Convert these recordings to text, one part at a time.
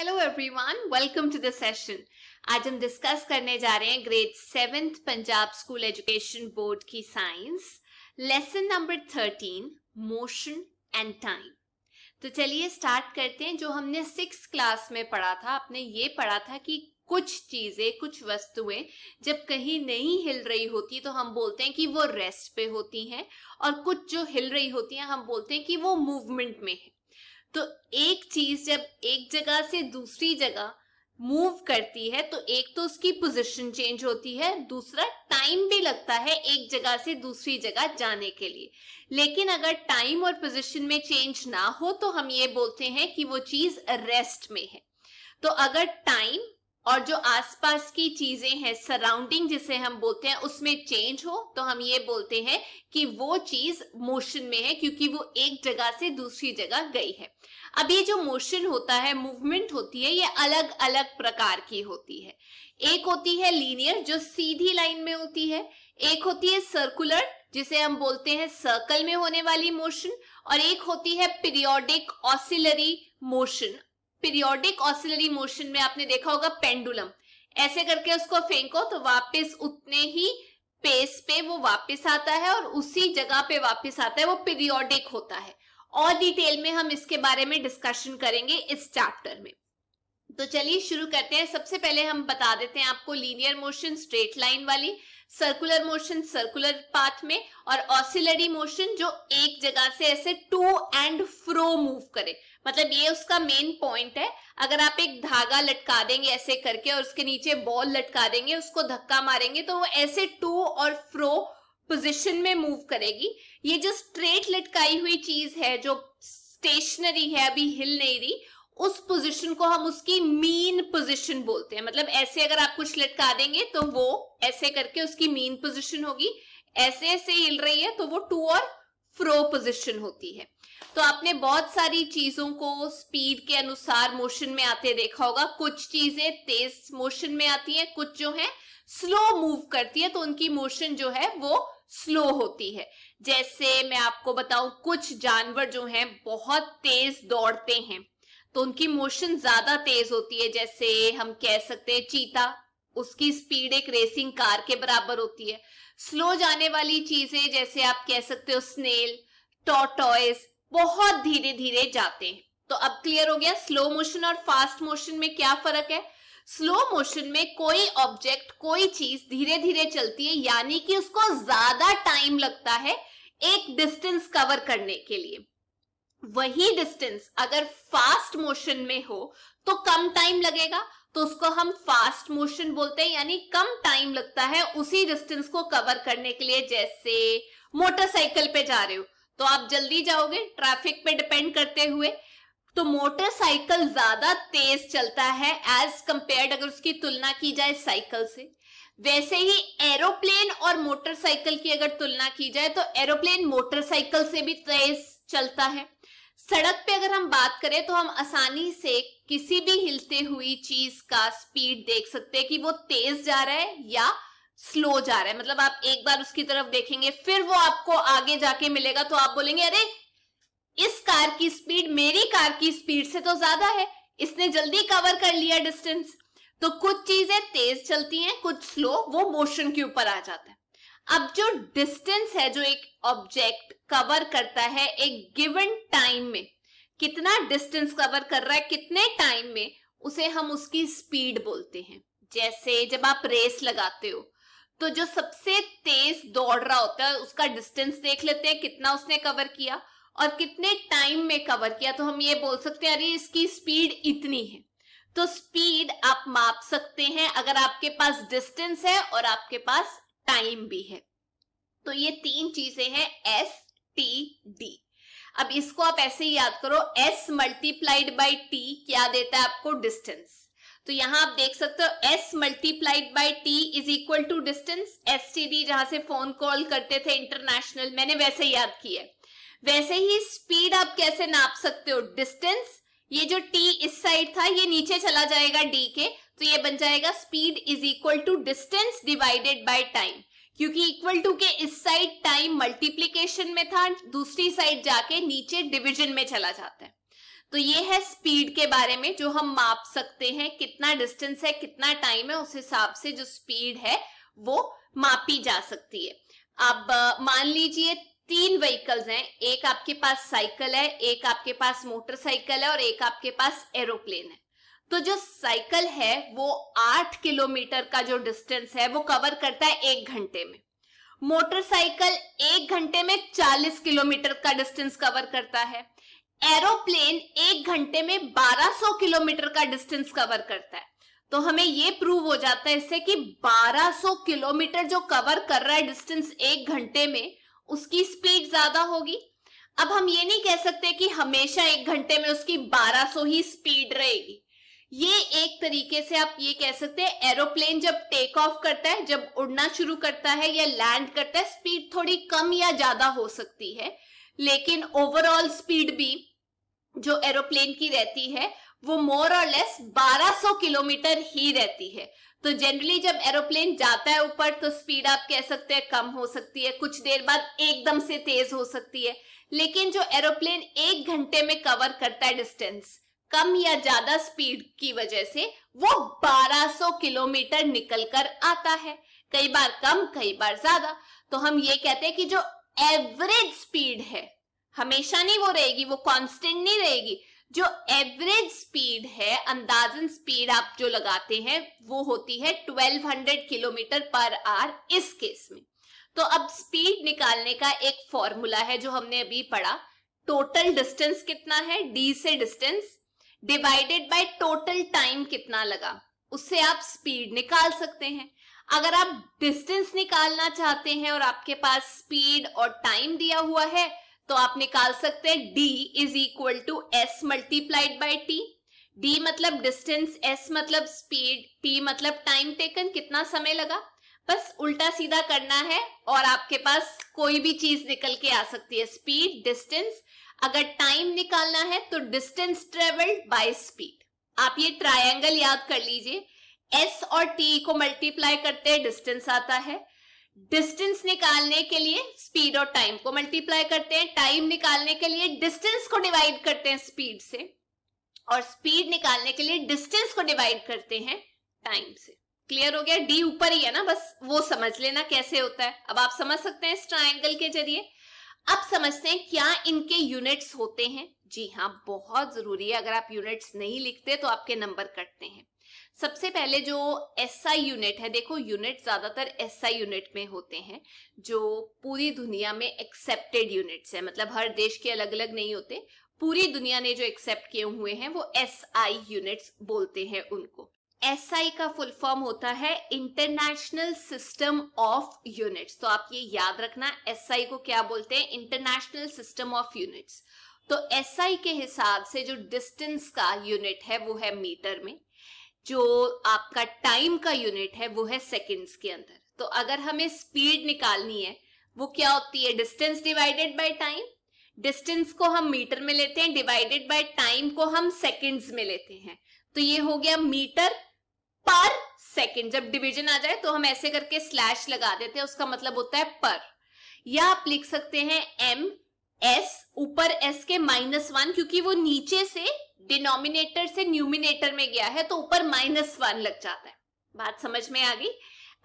hello everyone welcome to the session आज हम discuss करने जा रहे हैं grade seventh Punjab school education board की science lesson number thirteen motion and time तो चलिए स्टार्ट करते हैं जो हमने सिक्स क्लास में पढ़ा था आपने ये पढ़ा था कि कुछ चीजें कुछ वस्तुएं जब कहीं नहीं हिल रही होती तो हम बोलते हैं कि वो रेस्ट पे होती हैं और कुछ जो हिल रही होती हैं हम बोलते हैं कि वो मूवमेंट में है तो एक चीज जब एक जगह से दूसरी जगह मूव करती है तो एक तो उसकी पोजीशन चेंज होती है दूसरा टाइम भी लगता है एक जगह से दूसरी जगह जाने के लिए लेकिन अगर टाइम और पोजीशन में चेंज ना हो तो हम ये बोलते हैं कि वो चीज रेस्ट में है तो अगर टाइम और जो आसपास की चीजें हैं सराउंडिंग जिसे हम बोलते हैं उसमें चेंज हो तो हम ये बोलते हैं कि वो चीज मोशन में है क्योंकि वो एक जगह से दूसरी जगह गई है अब ये जो मोशन होता है मूवमेंट होती है ये अलग अलग प्रकार की होती है एक होती है लीनियर जो सीधी लाइन में होती है एक होती है सर्कुलर जिसे हम बोलते हैं सर्कल में होने वाली मोशन और एक होती है periodic oscillatory motion periodic oscillatory motion में आपने देखा होगा पेंडुलम ऐसे करके उसको फेंको तो वापस उतने ही पेस पे वो वापस आता है और उसी जगह पे वापस आता है वो पीरियोडिक होता है और डिटेल में हम इसके बारे में डिस्कशन करेंगे इस चैप्टर में तो चलिए शुरू करते हैं सबसे पहले हम बता देते हैं आपको लीनियर मोशन स्ट्रेट लाइन वाली सर्कुलर मोशन सर्कुलर पाथ में और ऑसिलरी मोशन जो एक जगह से ऐसे टू एंड फ्रो मूव करे मतलब ये उसका मेन पॉइंट है अगर आप एक धागा लटका देंगे ऐसे करके और उसके नीचे बॉल लटका देंगे उसको धक्का मारेंगे तो वो ऐसे टू और फ्रो पोजिशन में मूव करेगी ये जो स्ट्रेट लटकाई हुई चीज है जो स्टेशनरी है अभी हिल नहीं रही उस पोजीशन को हम उसकी मीन पोजीशन बोलते हैं मतलब ऐसे अगर आप कुछ लटका देंगे तो वो ऐसे करके उसकी मीन पोजीशन होगी ऐसे ऐसे हिल रही है तो वो टू और प्रोपोजिशन होती है तो आपने बहुत सारी चीजों को स्पीड के अनुसार मोशन में आते देखा होगा कुछ चीजें तेज मोशन में आती हैं कुछ जो है स्लो मूव करती है तो उनकी मोशन जो है वो स्लो होती है जैसे मैं आपको बताऊं कुछ जानवर जो हैं बहुत तेज दौड़ते हैं तो उनकी मोशन ज्यादा तेज होती है जैसे हम कह सकते हैं चीता उसकी स्पीड एक रेसिंग कार के बराबर होती है स्लो जाने वाली चीजें जैसे आप कह सकते हो स्नेल टॉटॉयस बहुत धीरे धीरे जाते हैं तो अब क्लियर हो गया स्लो मोशन और फास्ट मोशन में क्या फर्क है स्लो मोशन में कोई ऑब्जेक्ट कोई चीज धीरे धीरे चलती है यानी कि उसको ज्यादा टाइम लगता है एक डिस्टेंस कवर करने के लिए वही डिस्टेंस अगर फास्ट मोशन में हो तो कम टाइम लगेगा तो उसको हम फास्ट मोशन बोलते हैं यानी कम टाइम लगता है उसी डिस्टेंस को कवर करने के लिए जैसे मोटरसाइकिल पे जा रहे हो तो आप जल्दी जाओगे ट्रैफिक पे डिपेंड करते हुए तो मोटरसाइकिल ज्यादा तेज चलता है एज कंपेयर्ड अगर उसकी तुलना की जाए साइकिल से वैसे ही एरोप्लेन और मोटरसाइकिल की अगर तुलना की जाए तो एरोप्लेन मोटरसाइकिल से भी तेज चलता है सड़क पे अगर हम बात करें तो हम आसानी से किसी भी हिलते हुई चीज का स्पीड देख सकते हैं कि वो तेज जा रहा है या स्लो जा रहा है मतलब आप एक बार उसकी तरफ देखेंगे फिर वो आपको आगे जाके मिलेगा तो आप बोलेंगे अरे इस कार की स्पीड मेरी कार की स्पीड से तो ज्यादा है इसने जल्दी कवर कर लिया डिस्टेंस तो कुछ चीजें तेज चलती हैं कुछ स्लो वो मोशन के ऊपर आ जाता है अब जो डिस्टेंस है जो एक ऑब्जेक्ट कवर करता है एक गिवन टाइम में कितना डिस्टेंस कवर कर रहा है कितने टाइम में उसे हम उसकी स्पीड बोलते हैं जैसे जब आप रेस लगाते हो तो जो सबसे तेज दौड़ रहा होता है उसका डिस्टेंस देख लेते हैं कितना उसने कवर किया और कितने टाइम में कवर किया तो हम ये बोल सकते हैं अरे इसकी स्पीड इतनी है तो स्पीड आप माप सकते हैं अगर आपके पास डिस्टेंस है और आपके पास टाइम भी है तो ये तीन चीजें हैं एस टी डी अब इसको आप ऐसे ही याद करो एस मल्टीप्लाइड बाई टी क्या देता है आपको डिस्टेंस तो यहां आप देख सकते हो S multiplied by T is equal to distance S T D जहां से फोन कॉल करते थे इंटरनेशनल मैंने वैसे याद किया वैसे ही स्पीड आप कैसे नाप सकते हो डिस्टेंस ये जो t इस साइड था ये नीचे चला जाएगा d के तो ये बन जाएगा speed is equal to distance divided by time क्योंकि इक्वल टू के इस साइड टाइम मल्टीप्लीकेशन में था दूसरी साइड जाके नीचे डिविजन में चला जाता है तो ये है स्पीड के बारे में जो हम माप सकते हैं कितना डिस्टेंस है कितना टाइम है उस हिसाब से जो स्पीड है वो मापी जा सकती है अब मान लीजिए तीन व्हीकल्स हैं एक आपके पास साइकिल है एक आपके पास मोटरसाइकिल है और एक आपके पास एरोप्लेन है तो जो साइकिल है वो आठ किलोमीटर का जो डिस्टेंस है वो कवर करता है एक घंटे में मोटरसाइकिल एक घंटे में चालीस किलोमीटर का डिस्टेंस कवर करता है एरोप्लेन एक घंटे में बारह सौ किलोमीटर का डिस्टेंस कवर करता है तो हमें ये प्रूव हो जाता है इससे कि 1200 किलोमीटर जो कवर कर रहा है डिस्टेंस एक घंटे में उसकी स्पीड ज्यादा होगी अब हम ये नहीं कह सकते कि हमेशा एक घंटे में उसकी 1200 ही स्पीड रहेगी ये एक तरीके से आप ये कह सकते हैं एरोप्लेन जब टेक ऑफ करता है जब उड़ना शुरू करता है या लैंड करता है स्पीड थोड़ी कम या ज्यादा हो सकती है लेकिन ओवरऑल स्पीड भी जो एरोप्लेन की रहती है वो मोर और लेस 1200 किलोमीटर ही रहती है तो जनरली जब एरोप्लेन जाता है ऊपर तो स्पीड आप कह सकते हैं कम हो सकती है कुछ देर बाद एकदम से तेज हो सकती है लेकिन जो एरोप्लेन एक घंटे में कवर करता है डिस्टेंस कम या ज्यादा स्पीड की वजह से वो 1200 किलोमीटर निकल कर आता है कई बार कम कई बार ज्यादा तो हम ये कहते हैं कि जो एवरेज स्पीड है हमेशा नहीं वो रहेगी वो कांस्टेंट नहीं रहेगी जो एवरेज स्पीड है अंदाजन स्पीड आप जो लगाते हैं वो होती है 1200 किलोमीटर पर आर इस केस में तो अब स्पीड निकालने का एक फॉर्मूला है जो हमने अभी पढ़ा टोटल डिस्टेंस कितना है डी से distance divided by total time कितना लगा उससे आप स्पीड निकाल सकते हैं अगर आप डिस्टेंस निकालना चाहते हैं और आपके पास स्पीड और टाइम दिया हुआ है तो आप निकाल सकते हैं D is equal to S multiplied by T D मतलब डिस्टेंस एस मतलब स्पीड टी मतलब टाइम टेकन कितना समय लगा बस उल्टा सीधा करना है और आपके पास कोई भी चीज निकल के आ सकती है स्पीड डिस्टेंस अगर टाइम निकालना है तो डिस्टेंस ट्रेवल्ड बाय स्पीड आप ये ट्रायंगल याद कर लीजिए एस और टी को मल्टीप्लाई करते हैं डिस्टेंस आता है डिस्टेंस निकालने के लिए स्पीड और टाइम को मल्टीप्लाई करते हैं टाइम निकालने के लिए डिस्टेंस को डिवाइड करते हैं स्पीड से और स्पीड निकालने के लिए डिस्टेंस को डिवाइड करते हैं टाइम से क्लियर हो गया डी ऊपर ही है ना बस वो समझ लेना कैसे होता है अब आप समझ सकते हैं इस ट्राइंगल के जरिए अब समझते हैं क्या इनके यूनिट्स होते हैं जी हाँ बहुत जरूरी है अगर आप यूनिट्स नहीं लिखते तो आपके नंबर कटते हैं सबसे पहले जो एस आई यूनिट है देखो यूनिट ज्यादातर एस आई यूनिट में होते हैं जो पूरी दुनिया में एक्सेप्टेड यूनिट्स है मतलब हर देश के अलग अलग नहीं होते पूरी दुनिया ने जो एक्सेप्ट किए हुए हैं वो एस आई यूनिट्स बोलते हैं उनको एस आई का फुल फॉर्म होता है इंटरनेशनल सिस्टम ऑफ यूनिट्स तो आप ये याद रखना एस आई को क्या बोलते हैं इंटरनेशनल सिस्टम ऑफ यूनिट्स तो एस SI के हिसाब से जो डिस्टेंस का यूनिट है वो है मीटर में जो आपका टाइम का यूनिट है वो है सेकेंड्स के अंदर तो अगर हमें स्पीड निकालनी है वो क्या होती है distance divided by time distance को हम मीटर में लेते हैं डिवाइडेड बाय टाइम को हम सेकेंड्स में लेते हैं तो ये हो गया मीटर पर सेकेंड जब डिवीजन आ जाए तो हम ऐसे करके स्लैश लगा देते हैं उसका मतलब होता है पर या आप लिख सकते हैं एम एस ऊपर एस के माइनस वन क्योंकि वो नीचे से डिनोमिनेटर से न्यूमिनेटर में गया है तो ऊपर माइनस वन लग जाता है बात समझ में आ गई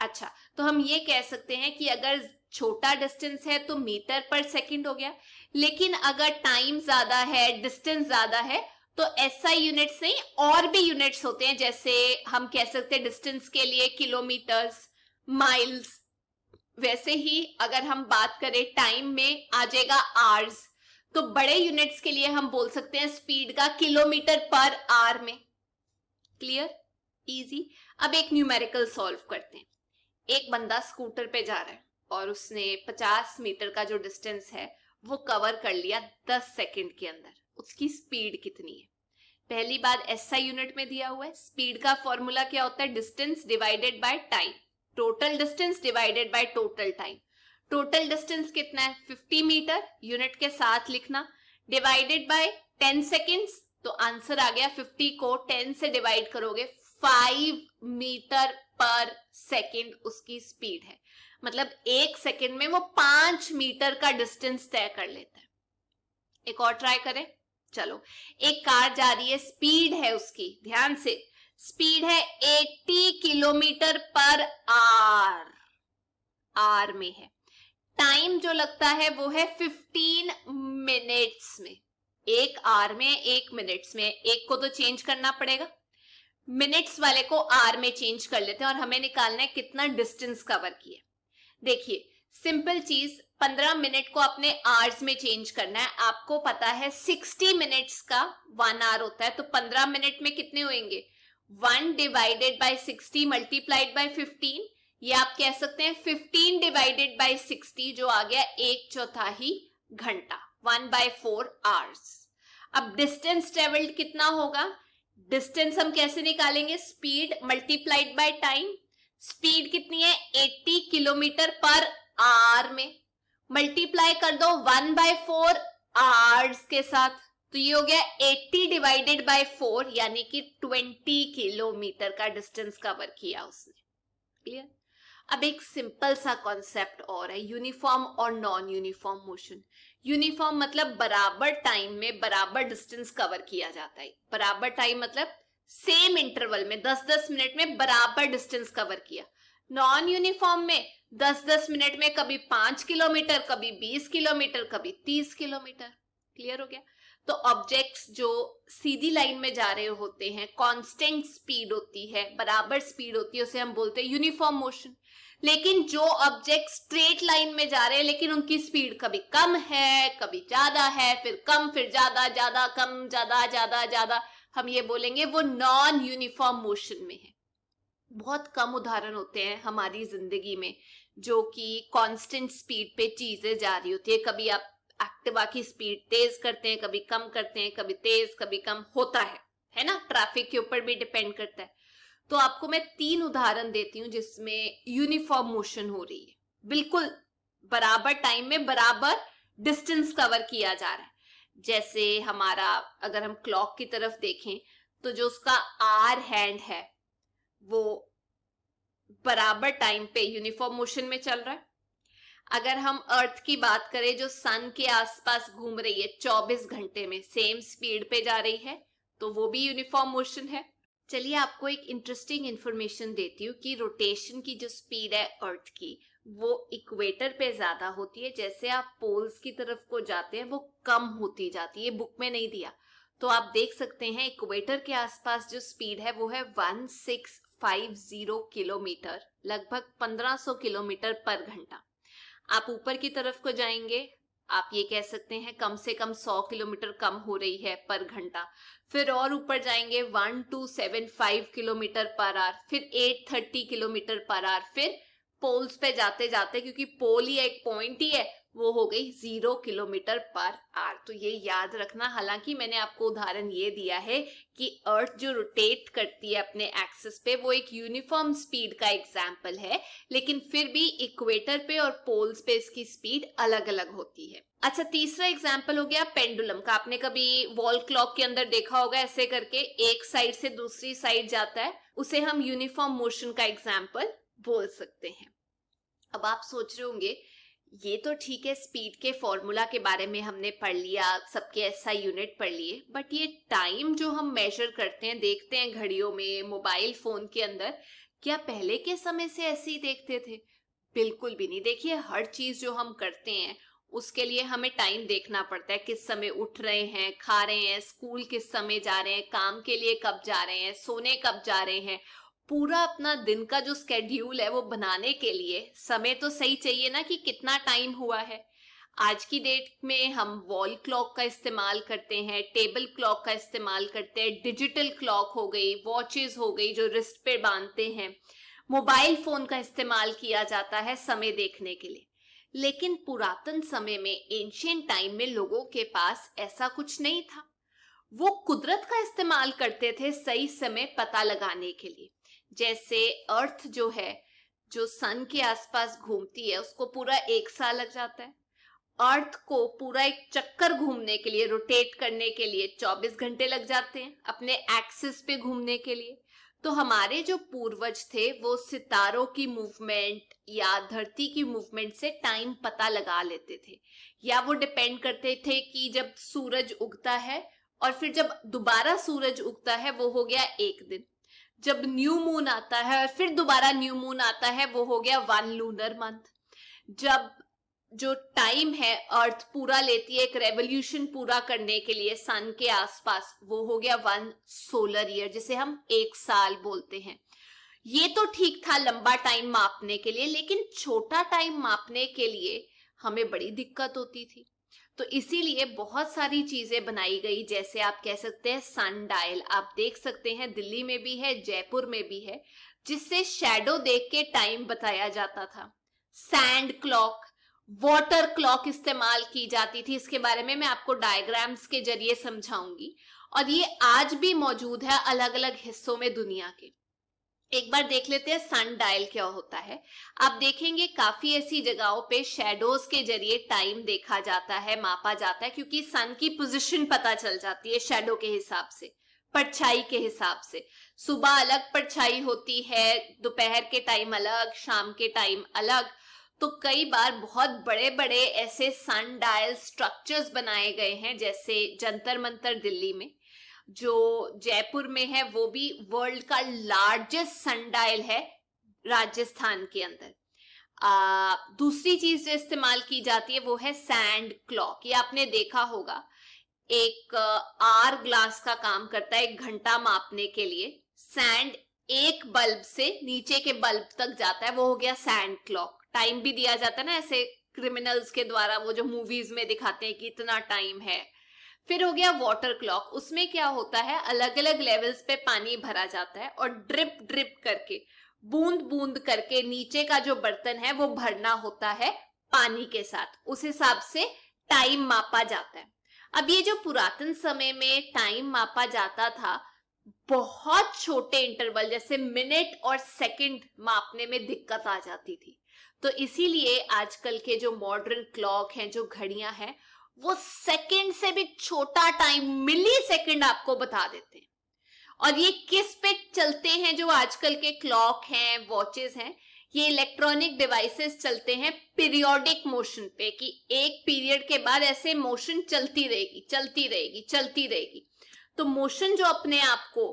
अच्छा तो हम ये कह सकते हैं कि अगर छोटा डिस्टेंस है तो मीटर पर सेकंड हो गया लेकिन अगर टाइम ज्यादा है डिस्टेंस ज्यादा है तो ऐसा यूनिट्स नहीं और भी यूनिट्स होते हैं जैसे हम कह सकते हैं डिस्टेंस के लिए किलोमीटर्स माइल्स वैसे ही अगर हम बात करें टाइम में आ जाएगा आर्स तो बड़े यूनिट्स के लिए हम बोल सकते हैं स्पीड का किलोमीटर पर आर में क्लियर इजी अब एक न्यूमेरिकल सॉल्व करते हैं एक बंदा स्कूटर पे जा रहा है और उसने 50 मीटर का जो डिस्टेंस है वो कवर कर लिया 10 सेकंड के अंदर उसकी स्पीड कितनी है पहली बात एसआई यूनिट में दिया हुआ है स्पीड का फॉर्मूला क्या होता है distance divided by time total distance divided by total time total distance कितना है 50 मीटर यूनिट के साथ लिखना डिवाइडेड बाय 10 सेकेंड्स तो आंसर आ गया 50 को 10 से डिवाइड करोगे 5 मीटर पर सेकेंड उसकी स्पीड है मतलब एक सेकेंड में वो पांच मीटर का डिस्टेंस तय कर लेता है एक और ट्राई करें चलो एक कार जा रही है स्पीड है उसकी ध्यान से स्पीड है 80 किलोमीटर पर आर आर में है टाइम जो लगता है वो है 15 मिनट्स में एक आर में एक मिनट्स में एक को तो चेंज करना पड़ेगा मिनट्स वाले को आर में चेंज कर लेते हैं और हमें निकालना है कितना डिस्टेंस कवर किया देखिए सिंपल चीज 15 मिनट को अपने आर्स में चेंज करना है आपको पता है 60 मिनट्स का वन आर होता है तो 15 मिनट में कितने होंगे one divided by sixty multiplied by fifteen ये आप कह सकते हैं फिफ्टीन डिवाइडेड बाई सिक्सटी जो आ गया एक चौथाही घंटा वन बाय फोर आवर्स अब डिस्टेंस ट्रेवल्ड कितना होगा डिस्टेंस हम कैसे निकालेंगे speed multiplied by time speed कितनी है 80 किलोमीटर पर आर में मल्टीप्लाई कर दो वन बाय फोर आवर्स के साथ तो ये हो गया 80 डिवाइडेड बाय 4 यानी कि 20 किलोमीटर का डिस्टेंस कवर किया उसने क्लियर अब एक सिंपल सा कॉन्सेप्ट और है यूनिफॉर्म और नॉन यूनिफॉर्म मोशन यूनिफॉर्म मतलब बराबर टाइम में बराबर डिस्टेंस कवर किया जाता है बराबर टाइम मतलब सेम इंटरवल में 10-10 मिनट में बराबर डिस्टेंस कवर किया नॉन यूनिफॉर्म में 10-10 मिनट में कभी 5 किलोमीटर कभी 20 किलोमीटर कभी 30 किलोमीटर क्लियर हो गया तो ऑब्जेक्ट्स जो सीधी लाइन में जा रहे होते हैं कांस्टेंट स्पीड होती है बराबर स्पीड होती है उसे हम बोलते हैं यूनिफॉर्म मोशन लेकिन जो ऑब्जेक्ट स्ट्रेट लाइन में जा रहे हैं लेकिन उनकी स्पीड कभी कम है कभी ज्यादा है फिर कम फिर ज्यादा ज्यादा कम ज्यादा ज्यादा ज्यादा हम ये बोलेंगे वो नॉन यूनिफॉर्म मोशन में है बहुत कम उदाहरण होते हैं हमारी जिंदगी में जो कि कांस्टेंट स्पीड पे चीजें जा रही होती है कभी आप एक्टिवा की स्पीड तेज करते हैं कभी कम करते हैं कभी तेज कभी कम होता है है ना ट्रैफिक के ऊपर भी डिपेंड करता है तो आपको मैं तीन उदाहरण देती हूँ जिसमें यूनिफॉर्म मोशन हो रही है बिल्कुल बराबर टाइम में बराबर डिस्टेंस कवर किया जा रहा है जैसे हमारा अगर हम क्लॉक की तरफ देखें तो जो उसका आर हैंड है वो बराबर टाइम पे यूनिफॉर्म मोशन में चल रहा है अगर हम अर्थ की बात करें जो सन के आसपास घूम रही है 24 घंटे में सेम स्पीड पे जा रही है तो वो भी यूनिफॉर्म मोशन है चलिए आपको एक इंटरेस्टिंग इंफॉर्मेशन देती हूँ कि रोटेशन की जो स्पीड है अर्थ की वो इक्वेटर पे ज्यादा होती है जैसे आप पोल्स की तरफ को जाते हैं वो कम होती जाती है बुक में नहीं दिया तो आप देख सकते हैं इक्वेटर के आसपास जो स्पीड है वो है one six five zero kilometre लगभग पंद्रह सौ किलोमीटर पर घंटा आप ऊपर की तरफ को जाएंगे आप ये कह सकते हैं कम से कम 100 किलोमीटर कम हो रही है पर घंटा फिर और ऊपर जाएंगे 1275 किलोमीटर पर आर फिर 830 किलोमीटर पर आर फिर पोल्स पे जाते जाते क्योंकि पोल ही एक पॉइंट ही है वो हो गई जीरो किलोमीटर पर आर तो ये याद रखना हालांकि मैंने आपको उदाहरण ये दिया है कि अर्थ जो रोटेट करती है अपने एक्सिस पे वो एक यूनिफॉर्म स्पीड का एग्जाम्पल है लेकिन फिर भी इक्वेटर पे और पोल्स पे इसकी स्पीड अलग अलग होती है अच्छा तीसरा एग्जाम्पल हो गया पेंडुलम का आपने कभी वॉल क्लॉक के अंदर देखा होगा ऐसे करके एक साइड से दूसरी साइड जाता है उसे हम यूनिफॉर्म मोशन का एग्जाम्पल बोल सकते हैं अब आप सोच रहे होंगे ये तो ठीक है स्पीड के फॉर्मूला के बारे में हमने पढ़ लिया सबके ऐसा यूनिट पढ़ लिए बट ये टाइम जो हम मेजर करते हैं देखते हैं घड़ियों में मोबाइल फोन के अंदर क्या पहले के समय से ऐसे ही देखते थे बिल्कुल भी नहीं देखिए हर चीज जो हम करते हैं उसके लिए हमें टाइम देखना पड़ता है किस समय उठ रहे हैं खा रहे हैं स्कूल किस समय जा रहे हैं काम के लिए कब जा रहे हैं सोने कब जा रहे हैं पूरा अपना दिन का जो स्केड्यूल है वो बनाने के लिए समय तो सही चाहिए ना कि कितना टाइम हुआ है आज की डेट में हम वॉल क्लॉक का इस्तेमाल करते हैं टेबल क्लॉक का इस्तेमाल करते हैं डिजिटल क्लॉक हो गई वॉचेस हो गई जो रिस्ट पे बांधते हैं मोबाइल फोन का इस्तेमाल किया जाता है समय देखने के लिए लेकिन पुरातन समय में एंशियंट टाइम में लोगों के पास ऐसा कुछ नहीं था वो कुदरत का इस्तेमाल करते थे सही समय पता लगाने के लिए जैसे अर्थ जो है जो सन के आसपास घूमती है उसको पूरा एक साल लग जाता है अर्थ को पूरा एक चक्कर घूमने के लिए रोटेट करने के लिए 24 घंटे लग जाते हैं अपने एक्सिस पे घूमने के लिए तो हमारे जो पूर्वज थे वो सितारों की मूवमेंट या धरती की मूवमेंट से टाइम पता लगा लेते थे या वो डिपेंड करते थे कि जब सूरज उगता है और फिर जब दोबारा सूरज उगता है वो हो गया एक दिन जब न्यू मून आता है और फिर दोबारा न्यू मून आता है वो हो गया वन लूनर मंथ जब जो टाइम है अर्थ पूरा लेती है एक रेवोल्यूशन पूरा करने के लिए सन के आसपास वो हो गया वन सोलर ईयर जिसे हम एक साल बोलते हैं ये तो ठीक था लंबा टाइम मापने के लिए लेकिन छोटा टाइम मापने के लिए हमें बड़ी दिक्कत होती थी तो इसीलिए बहुत सारी चीजें बनाई गई जैसे आप कह सकते हैं सन डायल आप देख सकते हैं दिल्ली में भी है जयपुर में भी है जिससे शेडो देख के टाइम बताया जाता था सैंड क्लॉक वाटर क्लॉक इस्तेमाल की जाती थी इसके बारे में मैं आपको डायग्राम्स के जरिए समझाऊंगी और ये आज भी मौजूद है अलग अलग हिस्सों में दुनिया के एक बार देख लेते हैं सन डायल क्या होता है आप देखेंगे काफी ऐसी जगहों पे शेडोज के जरिए टाइम देखा जाता है मापा जाता है क्योंकि सन की पोजीशन पता चल जाती है शेडो के हिसाब से परछाई के हिसाब से सुबह अलग परछाई होती है दोपहर के टाइम अलग शाम के टाइम अलग तो कई बार बहुत बड़े बड़े ऐसे सन डायल स्ट्रक्चर्स बनाए गए हैं जैसे जंतर मंतर दिल्ली में जो जयपुर में है वो भी वर्ल्ड का लार्जेस्ट सनडायल है राजस्थान के अंदर आ, दूसरी चीज जो इस्तेमाल की जाती है वो है सैंड क्लॉक ये आपने देखा होगा एक आर ग्लास का काम करता है एक घंटा मापने के लिए सैंड एक बल्ब से नीचे के बल्ब तक जाता है वो हो गया सैंड क्लॉक टाइम भी दिया जाता है ना ऐसे क्रिमिनल्स के द्वारा वो जो मूवीज में दिखाते हैं कि इतना टाइम है फिर हो गया वाटर क्लॉक उसमें क्या होता है अलग अलग लेवल्स पे पानी भरा जाता है और ड्रिप ड्रिप करके बूंद बूंद करके नीचे का जो बर्तन है वो भरना होता है पानी के साथ उस हिसाब से टाइम मापा जाता है अब ये जो पुरातन समय में टाइम मापा जाता था बहुत छोटे इंटरवल जैसे मिनट और सेकंड मापने में दिक्कत आ जाती थी तो इसीलिए आजकल के जो मॉडर्न क्लॉक हैं जो घड़ियां हैं वो सेकंड से भी छोटा टाइम मिली सेकेंड आपको बता देते हैं और ये किस पे चलते हैं जो आजकल के क्लॉक हैं वॉचेस हैं ये इलेक्ट्रॉनिक डिवाइसेस चलते हैं पीरियोडिक मोशन पे कि एक पीरियड के बाद ऐसे मोशन चलती रहेगी चलती रहेगी चलती रहेगी तो मोशन जो अपने आप को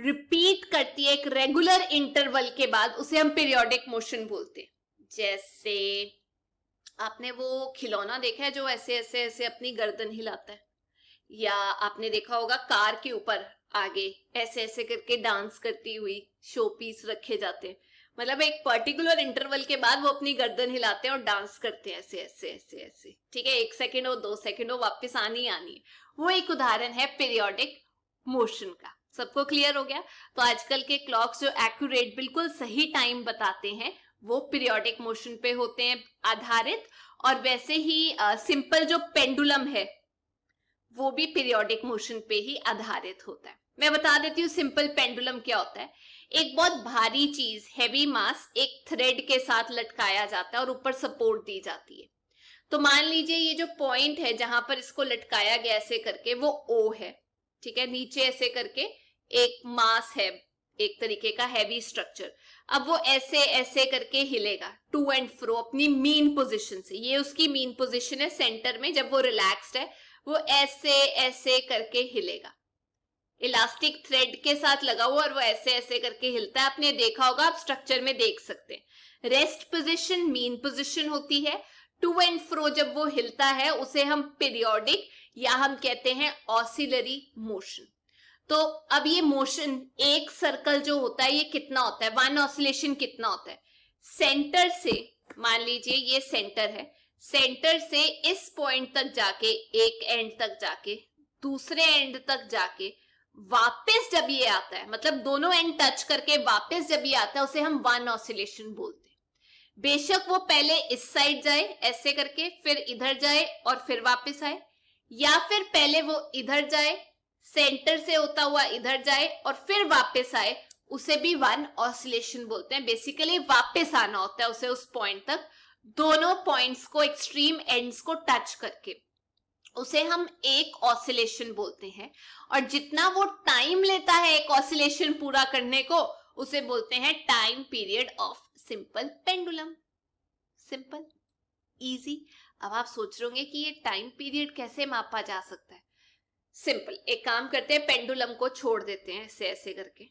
रिपीट करती है एक रेगुलर इंटरवल के बाद उसे हम पीरियोडिक मोशन बोलते हैं जैसे आपने वो खिलौना देखा है जो ऐसे ऐसे ऐसे अपनी गर्दन हिलाता है या आपने देखा होगा कार के ऊपर आगे ऐसे ऐसे करके डांस करती हुई शो पीस रखे जाते हैं मतलब एक पर्टिकुलर इंटरवल के बाद वो अपनी गर्दन हिलाते हैं और डांस करते हैं ऐसे ऐसे ऐसे ऐसे ठीक है एक सेकेंड हो दो सेकेंड हो वापिस आनी आनी है वो एक उदाहरण है पीरियोडिक मोशन का सबको क्लियर हो गया तो आजकल के क्लॉक्स जो एक्यूरेट बिल्कुल सही टाइम बताते हैं वो पीरियोडिक मोशन पे होते हैं आधारित और वैसे ही सिंपल जो पेंडुलम है वो भी पीरियोडिक मोशन पे ही आधारित होता है मैं बता देती हूँ सिंपल पेंडुलम क्या होता है एक बहुत भारी चीज हैवी मास एक थ्रेड के साथ लटकाया जाता है और ऊपर सपोर्ट दी जाती है तो मान लीजिए ये जो पॉइंट है जहां पर इसको लटकाया गया ऐसे करके वो ओ है ठीक है नीचे ऐसे करके एक मास है एक तरीके का हैवी स्ट्रक्चर अब वो ऐसे ऐसे करके हिलेगा टू एंड फ्रो अपनी मेन पोजीशन से ये उसकी मेन पोजीशन है सेंटर में जब वो रिलैक्स्ड है वो ऐसे ऐसे करके हिलेगा इलास्टिक थ्रेड के साथ लगा हुआ और वो ऐसे ऐसे करके हिलता है आपने देखा होगा आप स्ट्रक्चर में देख सकते हैं रेस्ट पोजिशन मेन पोजिशन होती है टू एंड फ्रो जब वो हिलता है उसे हम पीरियोडिक या हम कहते हैं ऑसिलरी मोशन तो अब ये मोशन एक सर्कल जो होता है ये कितना होता है वन ऑसिलेशन कितना होता है सेंटर से मान लीजिए ये सेंटर है सेंटर से इस पॉइंट तक जाके एक एंड तक जाके दूसरे एंड तक जाके वापस जब ये आता है मतलब दोनों एंड टच करके वापस जब ये आता है उसे हम वन ऑसिलेशन बोलते हैं बेशक वो पहले इस साइड जाए ऐसे करके फिर इधर जाए और फिर वापस आए या फिर पहले वो इधर जाए सेंटर से होता हुआ इधर जाए और फिर वापस आए उसे भी वन ऑसिलेशन बोलते हैं बेसिकली वापस आना होता है उसे उस पॉइंट तक दोनों पॉइंट्स को एक्सट्रीम एंड्स को टच करके उसे हम एक ऑसिलेशन बोलते हैं और जितना वो टाइम लेता है एक ऑसिलेशन पूरा करने को उसे बोलते हैं time period of simple pendulum simple easy अब आप सोच रहे होंगे कि ये टाइम पीरियड कैसे मापा जा सकता है सिंपल एक काम करते हैं पेंडुलम को छोड़ देते हैं ऐसे ऐसे करके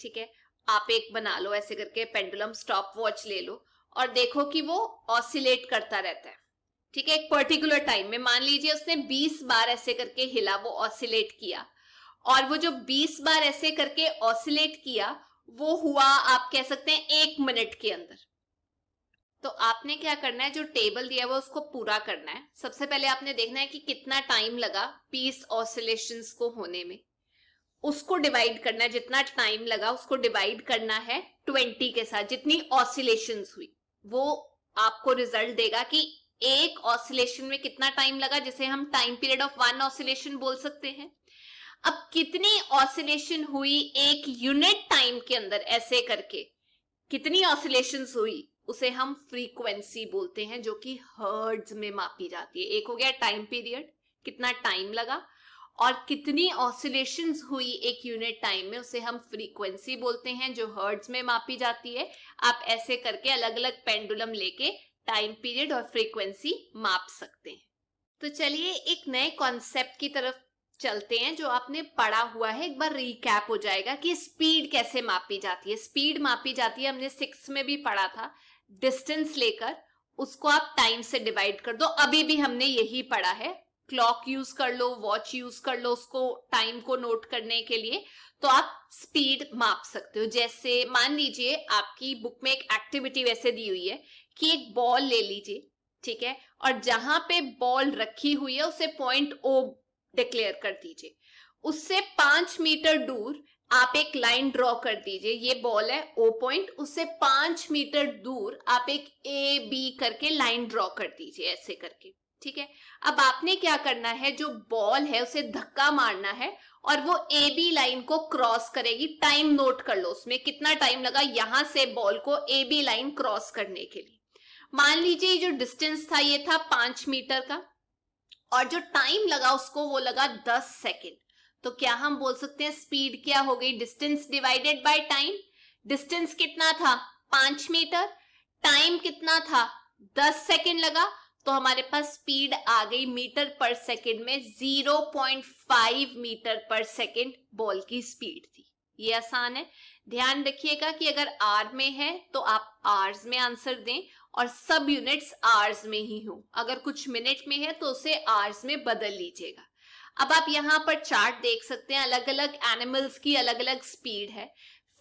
ठीक है आप एक बना लो ऐसे करके पेंडुलम स्टॉप वॉच ले लो और देखो कि वो ऑसिलेट करता रहता है ठीक है एक पर्टिकुलर टाइम में मान लीजिए उसने 20 बार ऐसे करके हिला वो ऑसिलेट किया और वो जो 20 बार ऐसे करके ऑसिलेट किया वो हुआ आप कह सकते हैं एक मिनट के अंदर तो आपने क्या करना है जो टेबल दिया हुआ उसको पूरा करना है सबसे पहले आपने देखना है कि कितना टाइम लगा पीस ऑसिलेशन को होने में उसको डिवाइड करना है जितना टाइम लगा उसको डिवाइड करना है ट्वेंटी के साथ जितनी ऑसिलेशन हुई वो आपको रिजल्ट देगा कि एक ऑसिलेशन में कितना टाइम लगा जिसे हम time period of one oscillation बोल सकते हैं अब कितनी ऑसिलेशन हुई एक यूनिट टाइम के अंदर ऐसे करके कितनी ऑसिलेशन हुई उसे हम फ्रीक्वेंसी बोलते हैं जो कि हर्ड्स में मापी जाती है एक हो गया टाइम पीरियड कितना टाइम लगा और कितनी ऑसिलेशन हुई एक यूनिट टाइम में उसे हम फ्रीक्वेंसी बोलते हैं जो हर्ड्स में मापी जाती है आप ऐसे करके अलग अलग पेंडुलम लेके टाइम पीरियड और फ्रीक्वेंसी माप सकते हैं तो चलिए एक नए कॉन्सेप्ट की तरफ चलते हैं जो आपने पढ़ा हुआ है एक बार रिकैप हो जाएगा कि स्पीड कैसे मापी जाती है स्पीड मापी जाती है हमने सिक्स में भी पढ़ा था डिस्टेंस लेकर उसको आप टाइम से डिवाइड कर दो अभी भी हमने यही पढ़ा है क्लॉक यूज कर लो वॉच यूज कर लो उसको टाइम को नोट करने के लिए तो आप स्पीड माप सकते हो जैसे मान लीजिए आपकी बुक में एक एक्टिविटी वैसे दी हुई है कि एक बॉल ले लीजिए ठीक है और जहां पे बॉल रखी हुई है उसे पॉइंट ओ डिक्लेयर कर दीजिए उससे पांच मीटर दूर आप एक लाइन ड्रॉ कर दीजिए ये बॉल है ओ पॉइंट उससे पांच मीटर दूर आप एक ए बी करके लाइन ड्रॉ कर दीजिए ऐसे करके ठीक है अब आपने क्या करना है जो बॉल है उसे धक्का मारना है और वो ए बी लाइन को क्रॉस करेगी टाइम नोट कर लो उसमें कितना टाइम लगा यहां से बॉल को ए बी लाइन क्रॉस करने के लिए मान लीजिए जो डिस्टेंस था ये था पांच मीटर का और जो टाइम लगा उसको वो लगा दस सेकेंड तो क्या हम बोल सकते हैं स्पीड क्या हो गई distance divided by time distance कितना था पांच मीटर टाइम कितना था दस सेकेंड लगा तो हमारे पास स्पीड आ गई मीटर पर सेकेंड में 0.5 मीटर पर सेकेंड बॉल की स्पीड थी ये आसान है ध्यान रखिएगा कि अगर आर में है तो आप आर्स में आंसर दें और सब यूनिट्स आर्स में ही हो अगर कुछ मिनट में है तो उसे आर्स में बदल लीजिएगा अब आप यहाँ पर चार्ट देख सकते हैं अलग अलग एनिमल्स की अलग अलग स्पीड है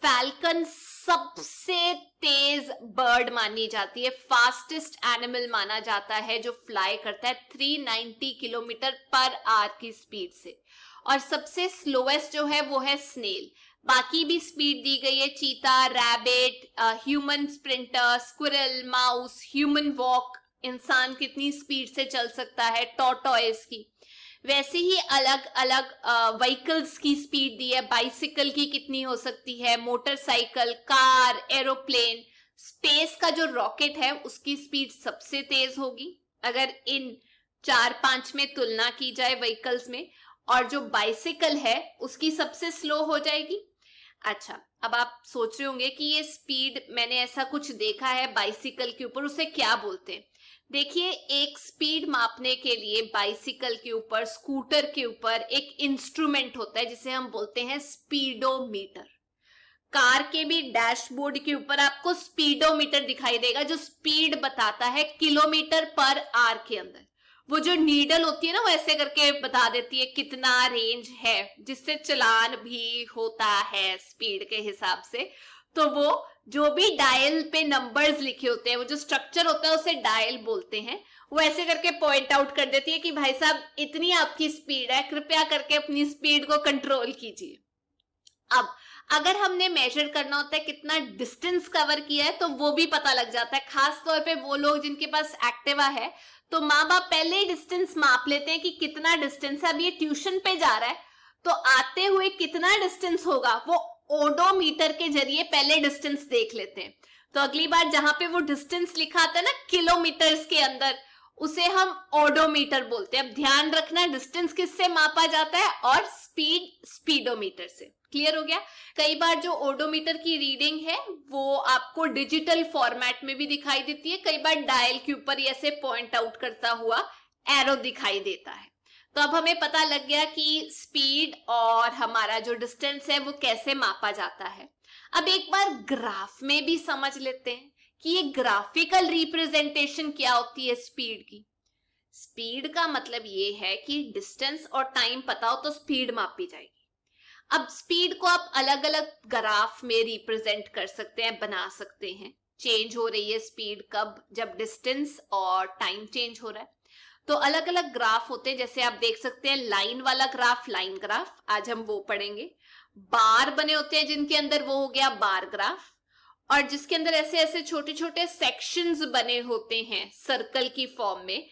फैल्कन सबसे तेज बर्ड मानी जाती है फास्टेस्ट एनिमल माना जाता है जो फ्लाई करता है 390 किलोमीटर पर आर की स्पीड से और सबसे स्लोएस्ट जो है वो है स्नेल बाकी भी स्पीड दी गई है cheetah rabbit human sprinter squirrel mouse human walk इंसान कितनी स्पीड से चल सकता है टॉटॉयस की वैसे ही अलग अलग व्हीकल्स की स्पीड दी है बाइसिकल की कितनी हो सकती है मोटरसाइकिल कार एरोप्लेन स्पेस का जो रॉकेट है उसकी स्पीड सबसे तेज होगी अगर इन चार पांच में तुलना की जाए व्हीकल्स में और जो बाइसिकल है उसकी सबसे स्लो हो जाएगी अच्छा अब आप सोच रहे होंगे कि ये स्पीड मैंने ऐसा कुछ देखा है बाइसिकल के ऊपर उसे क्या बोलते हैं देखिए एक स्पीड मापने के लिए बाइसिकल के ऊपर स्कूटर के ऊपर एक इंस्ट्रूमेंट होता है जिसे हम बोलते हैं स्पीडोमीटर कार के भी डैशबोर्ड के ऊपर आपको स्पीडोमीटर दिखाई देगा जो स्पीड बताता है किलोमीटर पर आर के अंदर वो जो नीडल होती है ना वो ऐसे करके बता देती है कितना रेंज है जिससे चलान भी होता है स्पीड के हिसाब से तो वो जो भी डायल पे नंबर्स लिखे होते हैं वो जो स्ट्रक्चर होता है उसे डायल बोलते हैं वो ऐसे करके पॉइंट आउट कर देती है कि भाई साहब इतनी आपकी स्पीड है कृपया करके अपनी स्पीड को कंट्रोल कीजिए अब अगर हमने मेजर करना होता है कितना डिस्टेंस कवर किया है तो वो भी पता लग जाता है खास तौर पे वो लोग जिनके पास एक्टिवा है तो माँ बाप पहले ही डिस्टेंस माप लेते हैं कि कितना डिस्टेंस है अब ये ट्यूशन पे जा रहा है तो आते हुए कितना डिस्टेंस होगा वो ओडोमीटर के जरिए पहले डिस्टेंस देख लेते हैं तो अगली बार जहां पे वो डिस्टेंस लिखा था ना किलोमीटर्स के अंदर उसे हम ओडोमीटर बोलते हैं अब ध्यान रखना डिस्टेंस किससे मापा जाता है और स्पीड स्पीडोमीटर से क्लियर हो गया कई बार जो ओडोमीटर की रीडिंग है वो आपको डिजिटल फॉर्मेट में भी दिखाई देती है कई बार डायल के ऊपर ऐसे पॉइंट आउट करता हुआ एरो दिखाई देता है तो अब हमें पता लग गया कि स्पीड और हमारा जो डिस्टेंस है वो कैसे मापा जाता है अब एक बार ग्राफ में भी समझ लेते हैं कि ये ग्राफिकल रिप्रेजेंटेशन क्या होती है स्पीड की स्पीड का मतलब ये है कि डिस्टेंस और टाइम पता हो तो स्पीड मापी जाएगी अब स्पीड को आप अलग अलग ग्राफ में रिप्रेजेंट कर सकते हैं बना सकते हैं चेंज हो रही है स्पीड कब जब डिस्टेंस और टाइम चेंज हो रहा है तो अलग अलग ग्राफ होते हैं जैसे आप देख सकते हैं लाइन वाला ग्राफ लाइन ग्राफ आज हम वो पढ़ेंगे बार बने होते हैं जिनके अंदर वो हो गया बार ग्राफ और जिसके अंदर ऐसे ऐसे छोटे छोटे सेक्शंस बने होते हैं सर्कल की फॉर्म में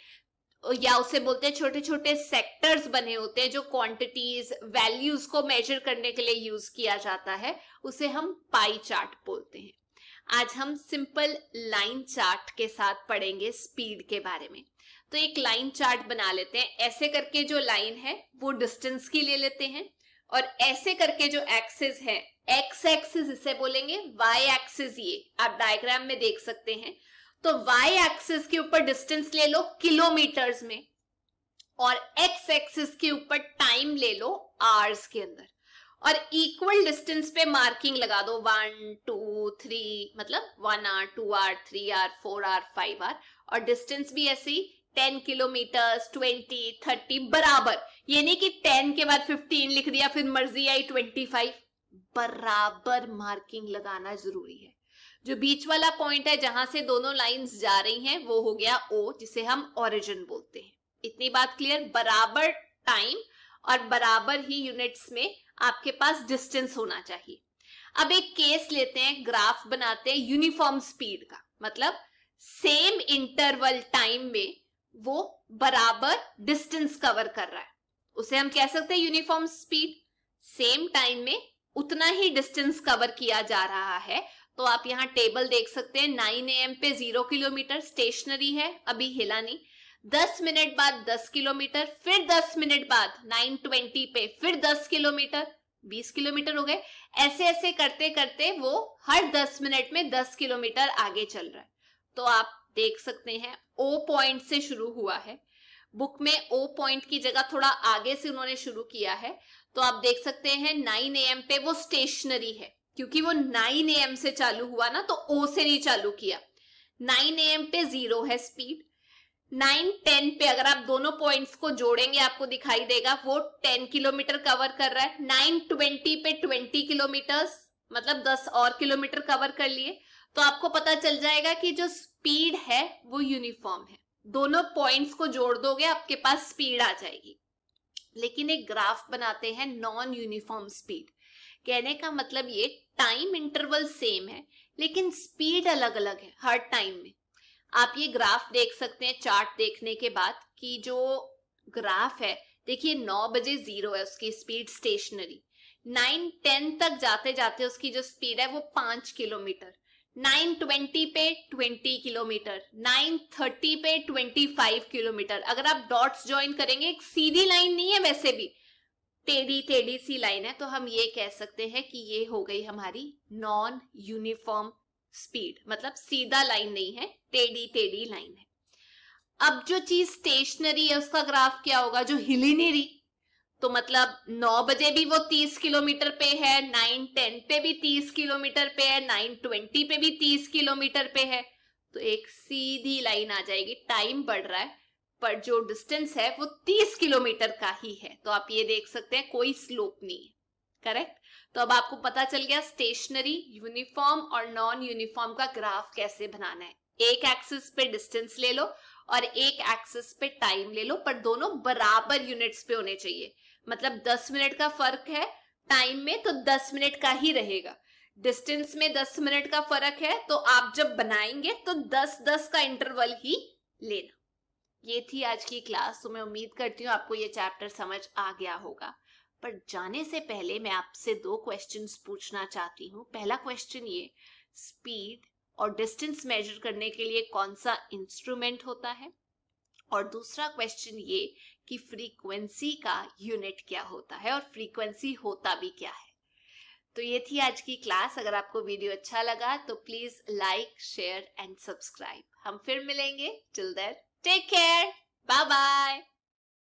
या उसे बोलते हैं छोटे छोटे सेक्टर्स बने होते हैं जो क्वांटिटीज वैल्यूज को मेजर करने के लिए यूज किया जाता है उसे हम पाई चार्ट बोलते हैं आज हम सिंपल लाइन चार्ट के साथ पढ़ेंगे स्पीड के बारे में तो एक लाइन चार्ट बना लेते हैं ऐसे करके जो लाइन है वो डिस्टेंस की ले लेते हैं और ऐसे करके जो एक्सेस है एक्स एक्सेस इसे बोलेंगे वाई एक्सेस ये आप डायग्राम में देख सकते हैं तो वाई एक्सिस के ऊपर डिस्टेंस ले लो किलोमीटर्स में और एक्स एक्सिस के ऊपर टाइम ले लो आवर्स के अंदर और इक्वल डिस्टेंस पे मार्किंग लगा दो वन टू थ्री मतलब one R two R three R four R five R और डिस्टेंस भी ऐसे ही टेन किलोमीटर ट्वेंटी थर्टी बराबर ये नहीं कि टेन के बाद फिफ्टीन लिख दिया फिर मर्जी आई ट्वेंटी फाइव बराबर मार्किंग लगाना जरूरी है जो बीच वाला पॉइंट है जहां से दोनों लाइंस जा रही हैं वो हो गया ओ जिसे हम ओरिजिन बोलते हैं इतनी बात क्लियर बराबर टाइम और बराबर ही यूनिट्स में आपके पास डिस्टेंस होना चाहिए अब एक केस लेते हैं ग्राफ बनाते हैं यूनिफॉर्म स्पीड का मतलब सेम इंटरवल टाइम में वो बराबर डिस्टेंस कवर कर रहा है उसे हम कह सकते हैं यूनिफॉर्म स्पीड सेम टाइम में उतना ही डिस्टेंस कवर किया जा रहा है तो आप यहाँ टेबल देख सकते हैं नाइन एम पे जीरो किलोमीटर स्टेशनरी है अभी हिला नहीं दस मिनट बाद दस किलोमीटर फिर दस मिनट बाद नाइन ट्वेंटी पे फिर दस किलोमीटर बीस किलोमीटर हो गए ऐसे ऐसे करते करते वो हर दस मिनट में दस किलोमीटर आगे चल रहा है तो आप देख सकते हैं ओ पॉइंट से शुरू हुआ है बुक में ओ पॉइंट की जगह थोड़ा आगे से उन्होंने शुरू किया है तो आप देख सकते हैं नाइन एम पे वो स्टेशनरी है क्योंकि वो नाइन एम से चालू हुआ ना तो ओ से नहीं चालू किया नाइन एम पे जीरो है स्पीड नाइन टेन पे अगर आप दोनों पॉइंट्स को जोड़ेंगे आपको दिखाई देगा वो टेन किलोमीटर कवर कर रहा है नाइन ट्वेंटी पे ट्वेंटी किलोमीटर मतलब दस और किलोमीटर कवर कर लिए तो आपको पता चल जाएगा कि जो स्पीड है वो यूनिफॉर्म है दोनों पॉइंट्स को जोड़ दोगे आपके पास स्पीड आ जाएगी लेकिन एक ग्राफ बनाते हैं नॉन यूनिफॉर्म स्पीड कहने का मतलब ये टाइम इंटरवल सेम है लेकिन स्पीड अलग अलग है हर टाइम में आप ये ग्राफ देख सकते हैं चार्ट देखने के बाद कि जो ग्राफ है देखिए नौ बजे जीरो है उसकी स्पीड स्टेशनरी नाइन टेन तक जाते जाते उसकी जो स्पीड है वो पांच किलोमीटर 920 पे 20 किलोमीटर 930 पे 25 किलोमीटर अगर आप डॉट्स ज्वाइन करेंगे एक सीधी लाइन नहीं है वैसे भी टेढ़ी टेढ़ी सी लाइन है तो हम ये कह सकते हैं कि ये हो गई हमारी नॉन यूनिफॉर्म स्पीड मतलब सीधा लाइन नहीं है टेढ़ी टेढ़ी लाइन है अब जो चीज स्टेशनरी है उसका ग्राफ क्या होगा जो हिली नहीं रही तो मतलब नौ बजे भी वो तीस किलोमीटर पे है नाइन टेन पे भी तीस किलोमीटर पे है नाइन ट्वेंटी पे भी तीस किलोमीटर पे है तो एक सीधी लाइन आ जाएगी टाइम बढ़ रहा है पर जो डिस्टेंस है वो तीस किलोमीटर का ही है तो आप ये देख सकते हैं कोई स्लोप नहीं है करेक्ट तो अब आपको पता चल गया स्टेशनरी यूनिफॉर्म और नॉन यूनिफॉर्म का ग्राफ कैसे बनाना है एक एक्सिस पे डिस्टेंस ले लो और एक एक्सिस पे टाइम ले लो पर दोनों बराबर यूनिट्स पे होने चाहिए मतलब दस मिनट का फर्क है टाइम में तो दस मिनट का ही रहेगा डिस्टेंस में दस मिनट का फर्क है तो आप जब बनाएंगे तो दस दस का इंटरवल ही लेना ये थी आज की क्लास तो मैं उम्मीद करती हूँ आपको ये चैप्टर समझ आ गया होगा पर जाने से पहले मैं आपसे दो क्वेश्चन पूछना चाहती हूँ पहला क्वेश्चन ये स्पीड और डिस्टेंस मेजर करने के लिए कौन सा इंस्ट्रूमेंट होता है और दूसरा क्वेश्चन ये कि फ्रीक्वेंसी का यूनिट क्या होता है और फ्रीक्वेंसी होता भी क्या है तो ये थी आज की क्लास अगर आपको वीडियो अच्छा लगा तो please like share and subscribe हम फिर मिलेंगे till then take care bye bye